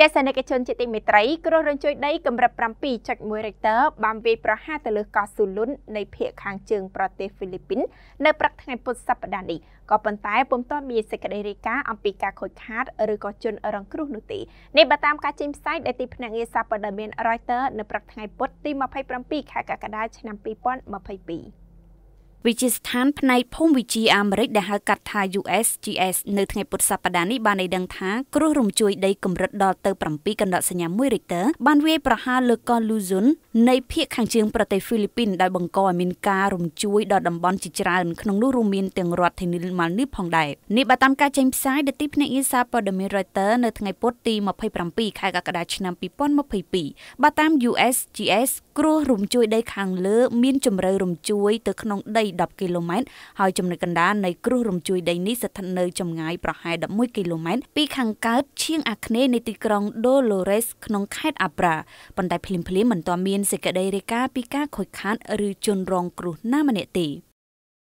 ទស្សនិកជនជាទីមេត្រីគ្រោះរញ្ជួយដីកម្រិត7.1រិកទ័របានវាយប្រហារទៅលើកោះស៊ូលុននៃភូមិខាងជើងប្រទេសហ្វីលីពីននៅព្រឹកថ្ងៃពុធសប្តាហ៍នេះក៏ប៉ុន្តែពុំទាន់មានសេចក្តីរាយការណ៍អំពីការខូចខាតឬក៏ជនរងគ្រោះនោះទេនេះបើតាមការចេញផ្សាយដែលទីភ្នាក់ងារសារព័ត៌មាន Reuters នៅព្រឹកថ្ងៃពុធទី27ខែកក្កដាឆ្នាំ2022វិទ្យាស្ថានផ្នែកភូមិវិទ្យាអាមេរិកដែលហៅកាត់ថា USGS នៅថ្ងៃពុធសប្តាហ៍នេះបានឲ្យដឹងថាគ្រោះរំជួយដីកម្រិតដល់ទៅ7កណ្ដាលសញ្ញា1 Richter បានវាយប្រហារលើកោះ Luzon នៃភៀកខាងជើងប្រទេសហ្វីលីពីនដែលបង្កឲ្យមានការរំជួយដល់តំបន់ជាច្រើនក្នុងនោះរួមមានទាំងរដ្ឋធានីម៉ាល់ឌីវផងដែរនេះបើតាមការចេញផ្សាយដែលទីភ្នាក់ងារសារព័ត៌មាន Reuters នៅថ្ងៃពុធទី27ខែកក្កដាឆ្នាំ2022បើតាម USGS គ្រោះរំជួយដីខាងលើមានជម្រៅរំជួយទៅក្នុងដី10គីឡូម៉ែត្រហើយចំណុចកណ្ដាលនៃគ្រោះរំជួយដីនេះស្ថិតនៅចម្ងាយប្រហែល11គីឡូម៉ែត្រពីខាងកើតឈៀងអាគ្នេយ៍នៃទីក្រុង Dolores ក្នុងខេត្ត Abra ប៉ុន្តែភ្លាមៗមិនទាន់មានសេចក្តីរាយការណ៍ពីការខូចខាតឬជនរងគ្រោះណាម្នាក់ទេ។